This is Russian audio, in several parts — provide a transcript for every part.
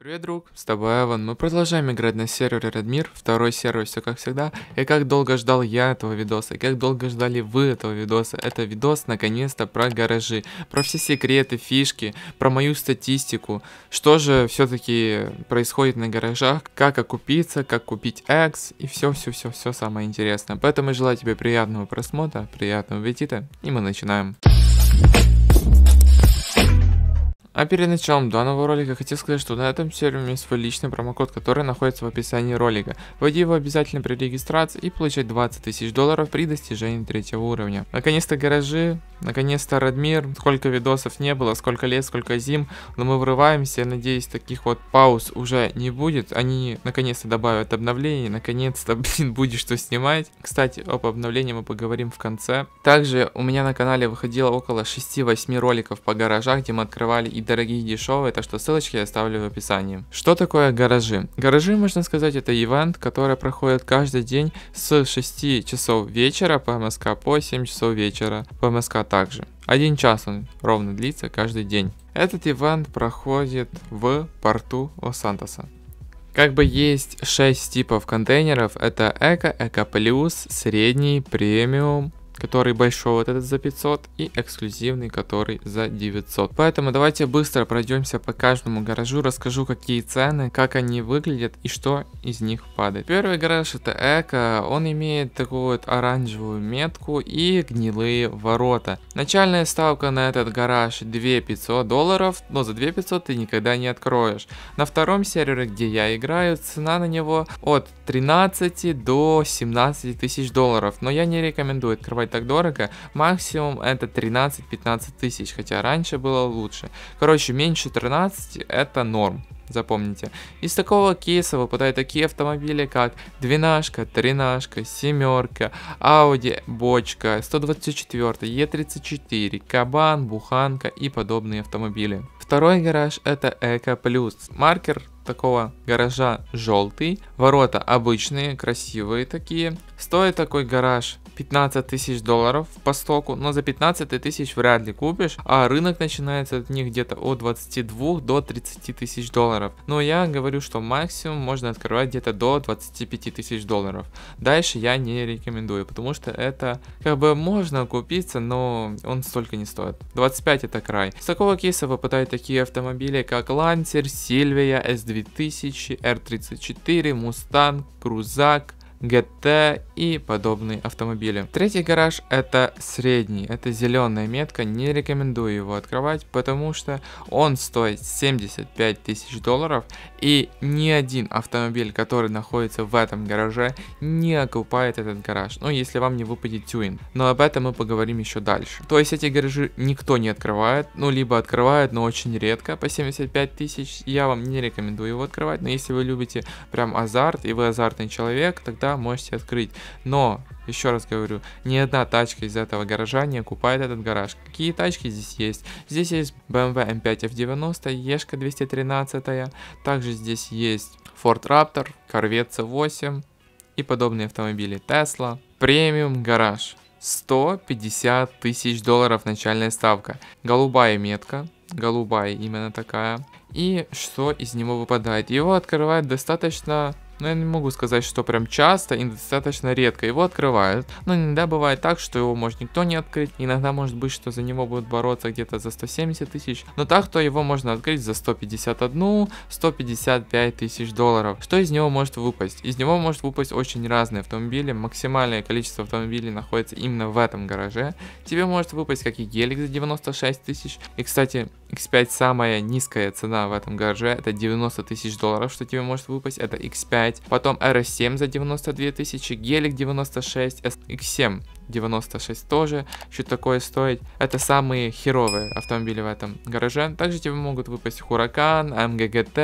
Привет, друг, с тобой Эван. Мы продолжаем играть на сервере Redmir, второй сервер, все как всегда. И как долго ждал я этого видоса, и как долго ждали вы этого видоса. Это видос, наконец-то, про гаражи, про все секреты, фишки, про мою статистику. Что же все-таки происходит на гаражах, как окупиться, как купить экс, и все-все-все-все самое интересное. Поэтому желаю тебе приятного просмотра, приятного аппетита, и мы начинаем. А перед началом данного ролика хотел сказать, что на этом сервере у меня есть свой личный промокод, который находится в описании ролика. Вводи его обязательно при регистрации и получай 20 тысяч долларов при достижении третьего уровня. Наконец-то гаражи, наконец-то Радмир, сколько видосов не было, сколько лет, сколько зим, но мы врываемся, надеюсь таких вот пауз уже не будет, они наконец-то добавят обновление. наконец-то, блин, будешь что снимать. Кстати, об обновлении мы поговорим в конце. Также у меня на канале выходило около 6-8 роликов по гаражах, где мы открывали и дорогие и дешевые, так что ссылочки я оставлю в описании. Что такое гаражи? Гаражи, можно сказать, это ивент, который проходит каждый день с 6 часов вечера по МСК по 7 часов вечера по МСК также. Один час он ровно длится каждый день. Этот ивент проходит в порту Лос-Сантоса. Как бы есть 6 типов контейнеров, это эко, эко плюс, средний, премиум, который большой вот этот за 500 и эксклюзивный, который за 900. Поэтому давайте быстро пройдемся по каждому гаражу, расскажу какие цены, как они выглядят и что из них падает. Первый гараж это Эко, он имеет такую вот оранжевую метку и гнилые ворота. Начальная ставка на этот гараж 2500 долларов, но за 2500 ты никогда не откроешь. На втором сервере, где я играю, цена на него от 13 до 17 тысяч долларов, но я не рекомендую открывать стоит так дорого. Максимум это 13-15 тысяч, хотя раньше было лучше. Короче, меньше 13 это норм запомните. Из такого кейса выпадают такие автомобили, как двенашка, тринашка, семерка, Audi, бочка, 124, Е34, Кабан, Буханка и подобные автомобили. Второй гараж это Эко Плюс. Маркер такого гаража желтый, ворота обычные, красивые такие. Стоит такой гараж 15 тысяч долларов по стоку, но за 15 тысяч вряд ли купишь, а рынок начинается от них где-то от 22 до 30 тысяч долларов. Но я говорю, что максимум можно открывать где-то до 25 тысяч долларов. Дальше я не рекомендую, потому что это как бы можно купиться, но он столько не стоит. 25 это край. С такого кейса выпадают такие автомобили, как Lancer, Silvia, S2000, R34, Mustang, Крузак, GT и подобные автомобили. Третий гараж это средний, это зеленая метка, не рекомендую его открывать, потому что он стоит 75 тысяч долларов и ни один автомобиль, который находится в этом гараже, не окупает этот гараж, ну если вам не выпадет тюин, но об этом мы поговорим еще дальше. То есть эти гаражи никто не открывает, ну либо открывают, но очень редко по 75 тысяч, я вам не рекомендую его открывать, но если вы любите прям азарт и вы азартный человек, тогда можете открыть. Но, еще раз говорю, ни одна тачка из этого гаража не окупает этот гараж. Какие тачки здесь есть? Здесь есть BMW M5 F90, Ешка 213, также здесь есть Ford Raptor, Corvette C8 и подобные автомобили Tesla. Премиум гараж. 150 тысяч долларов начальная ставка. Голубая метка, голубая именно такая. И что из него выпадает? Его открывает достаточно но я не могу сказать, что прям часто и достаточно редко его открывают. Но иногда бывает так, что его может никто не открыть, иногда может быть, что за него будут бороться где-то за 170 тысяч, но так то его можно открыть за 151, 155 тысяч долларов. Что из него может выпасть? Из него может выпасть очень разные автомобили, максимальное количество автомобилей находится именно в этом гараже. Тебе может выпасть как и гелик за 96 тысяч, и кстати, X5 самая низкая цена в этом гараже, это 90 тысяч долларов, что тебе может выпасть, это X5 5, потом RS7 за 92 тысячи, гелик 96, sx 7 96 тоже, что такое стоит. Это самые херовые автомобили в этом гараже. Также тебе могут выпасть Хуракан, МГГТ,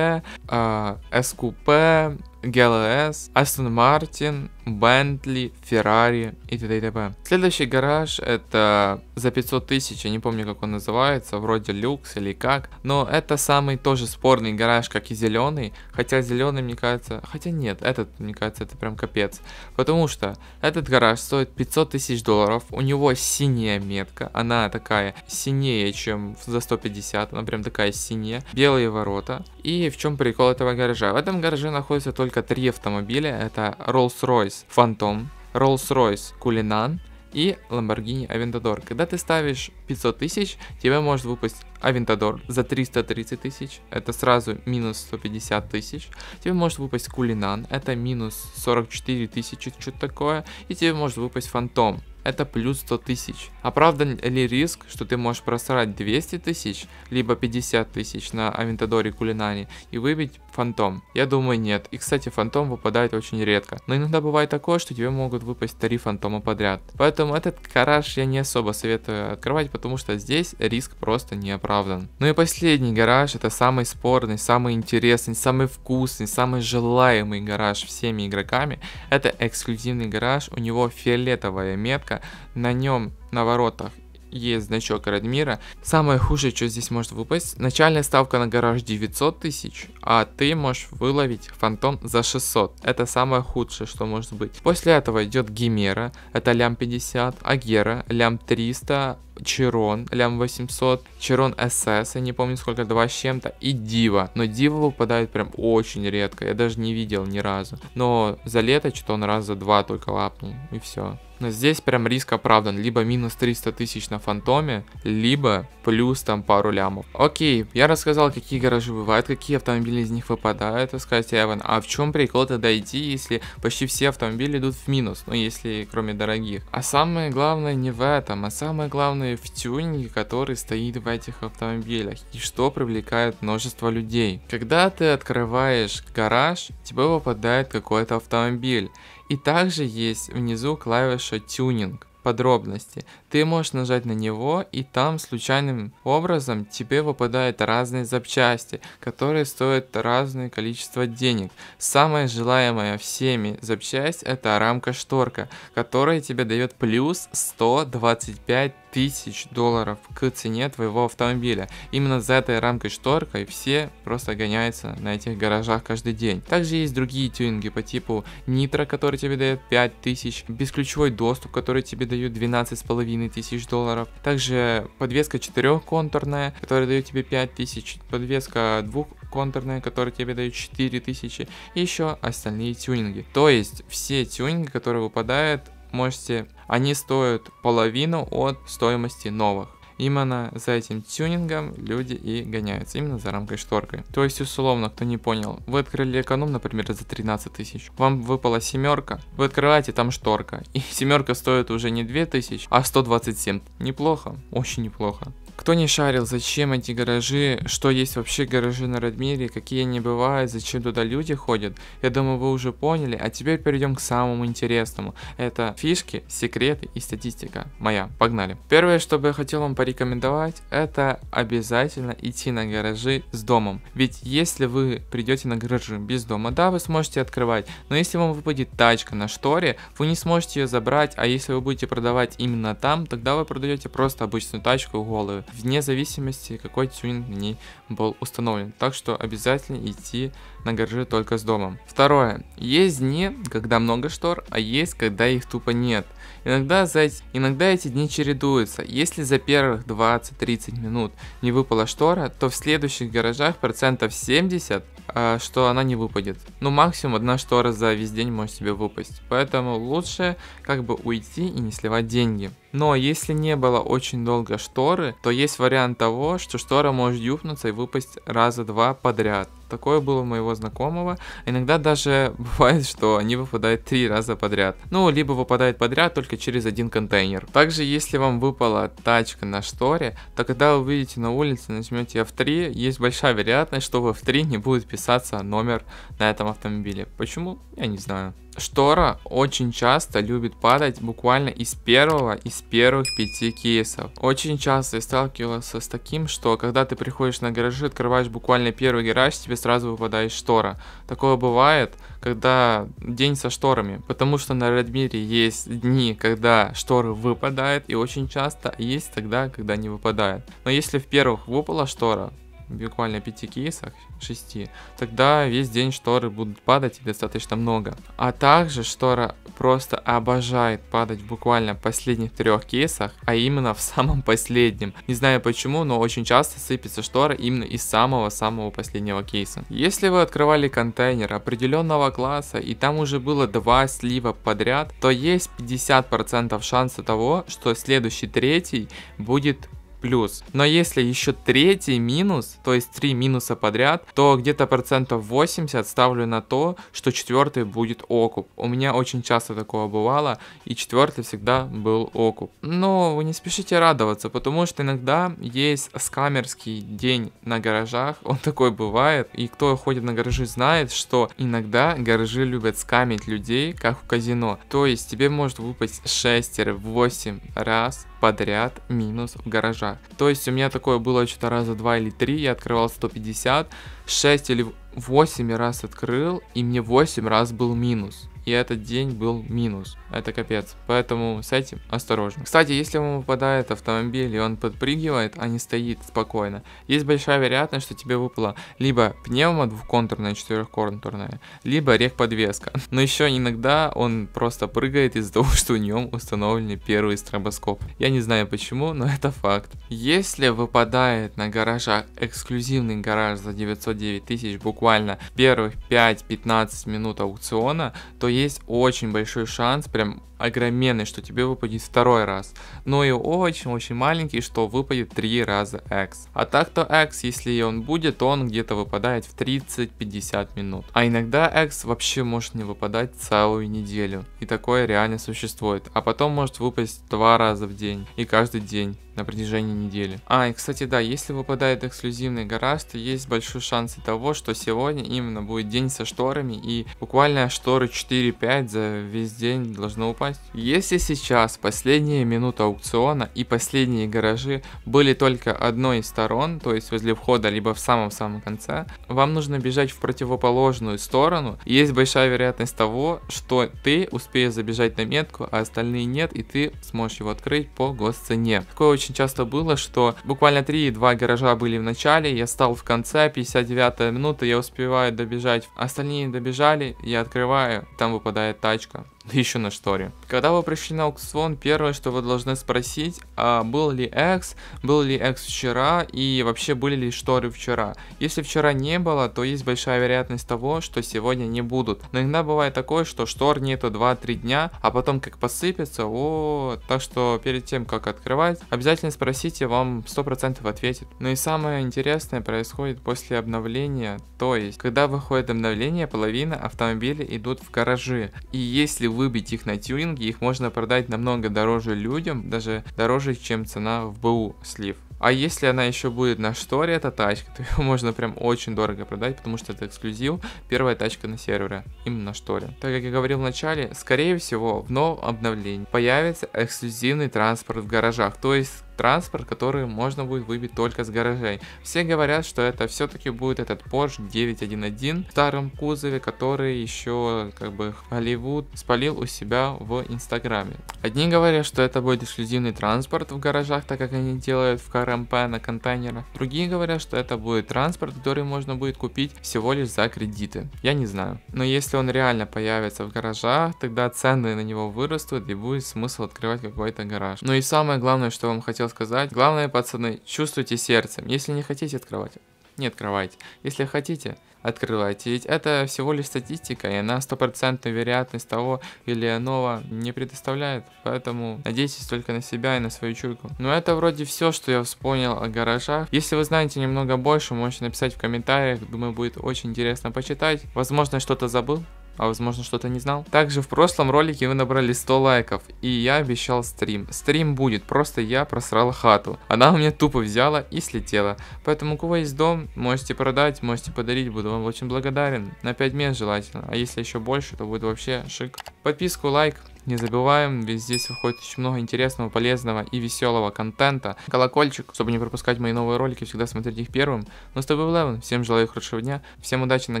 э, СКП, GLS, Aston Martin, Bentley, Ferrari и т.д. и т.п. Следующий гараж это за 500 тысяч, я не помню как он называется, вроде люкс или как, но это самый тоже спорный гараж, как и зеленый, хотя зеленый, мне кажется, хотя нет, этот, мне кажется, это прям капец, потому что этот гараж стоит 500 тысяч долларов, у него синяя метка, она такая синее, чем за 150, она прям такая синяя, белые ворота, и в чем прикол этого гаража? В этом гараже находится только только три автомобиля. Это Rolls-Royce Phantom, Rolls-Royce Cullinan и Lamborghini Aventador. Когда ты ставишь 500 тысяч, тебя может выпасть Авентадор за 330 тысяч, это сразу минус 150 тысяч. Тебе может выпасть Кулинан, это минус 44 тысячи, что-то такое. И тебе может выпасть Фантом, это плюс 100 тысяч. Оправдан ли риск, что ты можешь просрать 200 тысяч, либо 50 тысяч на Авентадоре Кулинане и выбить Фантом? Я думаю нет. И кстати, Фантом выпадает очень редко. Но иногда бывает такое, что тебе могут выпасть 3 Фантома подряд. Поэтому этот гараж я не особо советую открывать, потому что здесь риск просто не оправдан. Ну и последний гараж, это самый спорный, самый интересный, самый вкусный, самый желаемый гараж всеми игроками. Это эксклюзивный гараж, у него фиолетовая метка, на нем на воротах есть значок Радмира. Самое худшее, что здесь может выпасть, начальная ставка на гараж 900 тысяч, а ты можешь выловить фантом за 600. Это самое худшее, что может быть. После этого идет Гимера, это лям 50, Агера, лям 300, Черон, лям 800, Черон СС, я не помню сколько, 2 с чем-то, и Дива. Но Дива выпадает прям очень редко, я даже не видел ни разу. Но за лето что-то он раз за два только лапнул, и все. Но здесь прям риск оправдан. Либо минус 300 тысяч на фантоме, либо плюс там пару лямов. Окей, я рассказал, какие гаражи бывают, какие автомобили из них выпадают, так сказать, Эван. А в чем прикол тогда идти, если почти все автомобили идут в минус? Ну, если кроме дорогих. А самое главное не в этом, а самое главное в тюнинге, который стоит в этих автомобилях. И что привлекает множество людей. Когда ты открываешь гараж, тебе выпадает какой-то автомобиль. И также есть внизу клавиш клавиша «Тюнинг» подробности. Ты можешь нажать на него, и там случайным образом тебе выпадают разные запчасти, которые стоят разное количество денег. Самая желаемая всеми запчасть это рамка-шторка, которая тебе дает плюс 125 тысяч долларов к цене твоего автомобиля. Именно за этой рамкой шторкой все просто гоняются на этих гаражах каждый день. Также есть другие тюнинги по типу Nitro, который тебе дает 5000, бесключевой доступ, который тебе дают с половиной тысяч долларов. Также подвеска 4 которая дает тебе 5000, подвеска 2 контурная, которая тебе дает 4000 и еще остальные тюнинги. То есть все тюнинги, которые выпадают можете, они стоят половину от стоимости новых. Именно за этим тюнингом люди и гоняются, именно за рамкой шторкой. То есть, условно, кто не понял, вы открыли эконом, например, за 13 тысяч, вам выпала семерка, вы открываете, там шторка, и семерка стоит уже не 2000, а 127. Неплохо, очень неплохо. Кто не шарил, зачем эти гаражи, что есть вообще гаражи на Радмире, какие они бывают, зачем туда люди ходят, я думаю вы уже поняли, а теперь перейдем к самому интересному. Это фишки, секреты и статистика моя, погнали. Первое, что бы я хотел вам порекомендовать, это обязательно идти на гаражи с домом. Ведь если вы придете на гаражи без дома, да, вы сможете открывать, но если вам выпадет тачка на шторе, вы не сможете ее забрать, а если вы будете продавать именно там, тогда вы продаете просто обычную тачку голую вне зависимости, какой тюнинг на ней был установлен. Так что обязательно идти на гаражи только с домом. Второе. Есть дни, когда много штор, а есть, когда их тупо нет. Иногда, за эти, иногда эти дни чередуются. Если за первых 20-30 минут не выпала штора, то в следующих гаражах процентов 70, э, а, что она не выпадет. Ну максимум одна штора за весь день может тебе выпасть. Поэтому лучше как бы уйти и не сливать деньги. Но если не было очень долго шторы, то есть вариант того, что штора может юпнуться и выпасть раза два подряд. Такое было у моего знакомого. Иногда даже бывает, что они выпадают три раза подряд. Ну, либо выпадает подряд только через один контейнер. Также, если вам выпала тачка на шторе, то когда вы выйдете на улице, нажмете F3, есть большая вероятность, что в F3 не будет писаться номер на этом автомобиле. Почему? Я не знаю. Штора очень часто любит падать буквально из первого, из первых пяти кейсов. Очень часто я сталкивался с таким, что когда ты приходишь на гаражи, открываешь буквально первый гараж, тебе сразу выпадает штора. Такое бывает, когда день со шторами, потому что на Радмире есть дни, когда шторы выпадают, и очень часто а есть тогда, когда не выпадает. Но если в первых выпала штора, буквально 5 кейсах, 6, тогда весь день шторы будут падать и достаточно много. А также штора просто обожает падать буквально в последних трех кейсах, а именно в самом последнем. Не знаю почему, но очень часто сыпется штора именно из самого-самого последнего кейса. Если вы открывали контейнер определенного класса и там уже было два слива подряд, то есть 50% шанса того, что следующий третий будет плюс. Но если еще третий минус, то есть три минуса подряд, то где-то процентов 80 ставлю на то, что четвертый будет окуп. У меня очень часто такого бывало, и четвертый всегда был окуп. Но вы не спешите радоваться, потому что иногда есть скамерский день на гаражах, он такой бывает, и кто ходит на гаражи знает, что иногда гаражи любят скамить людей, как в казино. То есть тебе может выпасть 6-8 раз подряд минус в гаражах малыша. То есть у меня такое было что-то раза два или три, я открывал 150, 6 или 8 раз открыл, и мне 8 раз был минус и этот день был минус. Это капец. Поэтому с этим осторожно. Кстати, если вам выпадает автомобиль и он подпрыгивает, а не стоит спокойно, есть большая вероятность, что тебе выпала либо пневма двухконтурная, четырехконтурная, либо рек-подвеска. Но еще иногда он просто прыгает из-за того, что у нем установлены первые стробоскоп. Я не знаю почему, но это факт. Если выпадает на гаражах эксклюзивный гараж за 909 тысяч буквально первых 5-15 минут аукциона, то есть очень большой шанс, прям огроменный, что тебе выпадет второй раз. Но ну и очень-очень маленький, что выпадет три раза X. А так-то X, если и он будет, то он где-то выпадает в 30-50 минут. А иногда X вообще может не выпадать целую неделю. И такое реально существует. А потом может выпасть два раза в день. И каждый день на протяжении недели. А, и кстати, да, если выпадает эксклюзивный гараж, то есть большой шанс и того, что сегодня именно будет день со шторами, и буквально шторы 4-5 за весь день должно упасть попасть. Если сейчас последние минуты аукциона и последние гаражи были только одной из сторон, то есть возле входа, либо в самом-самом конце, вам нужно бежать в противоположную сторону. есть большая вероятность того, что ты успеешь забежать на метку, а остальные нет, и ты сможешь его открыть по госцене. Такое очень часто было, что буквально 3-2 гаража были в начале, я стал в конце, 59 минута, я успеваю добежать, остальные добежали, я открываю, там выпадает тачка да еще на шторе. Когда вы пришли на аукцион, первое, что вы должны спросить, а был ли экс, был ли экс вчера и вообще были ли шторы вчера. Если вчера не было, то есть большая вероятность того, что сегодня не будут. Но иногда бывает такое, что штор нету 2-3 дня, а потом как посыпется, о, так что перед тем, как открывать, обязательно спросите, вам 100% ответит. Ну и самое интересное происходит после обновления, то есть, когда выходит обновление, половина автомобилей идут в гаражи. И если выбить их на тюнинге, их можно продать намного дороже людям, даже дороже, чем цена в БУ слив. А если она еще будет на шторе, эта тачка, то ее можно прям очень дорого продать, потому что это эксклюзив, первая тачка на сервере, именно на шторе. Так как я говорил в начале, скорее всего, в новом обновлении появится эксклюзивный транспорт в гаражах, то есть транспорт, который можно будет выбить только с гаражей. Все говорят, что это все-таки будет этот Porsche 911 в старом кузове, который еще как бы Голливуд спалил у себя в Инстаграме. Одни говорят, что это будет эксклюзивный транспорт в гаражах, так как они делают в КРМП на контейнерах. Другие говорят, что это будет транспорт, который можно будет купить всего лишь за кредиты. Я не знаю. Но если он реально появится в гаражах, тогда цены на него вырастут и будет смысл открывать какой-то гараж. Ну и самое главное, что вам хотел хотел сказать. Главное, пацаны, чувствуйте сердцем. Если не хотите открывать, не открывайте. Если хотите, открывайте. Ведь это всего лишь статистика, и она стопроцентную вероятность того или иного не предоставляет. Поэтому надейтесь только на себя и на свою чуйку. Но это вроде все, что я вспомнил о гаражах. Если вы знаете немного больше, можете написать в комментариях. Думаю, будет очень интересно почитать. Возможно, что-то забыл а возможно что-то не знал. Также в прошлом ролике вы набрали 100 лайков, и я обещал стрим. Стрим будет, просто я просрал хату. Она у меня тупо взяла и слетела. Поэтому у кого есть дом, можете продать, можете подарить, буду вам очень благодарен. На 5 мест желательно, а если еще больше, то будет вообще шик. Подписку, лайк. Не забываем, ведь здесь выходит очень много интересного, полезного и веселого контента. Колокольчик, чтобы не пропускать мои новые ролики, всегда смотреть их первым. Ну с тобой Левен, всем желаю хорошего дня, всем удачи на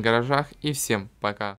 гаражах и всем пока.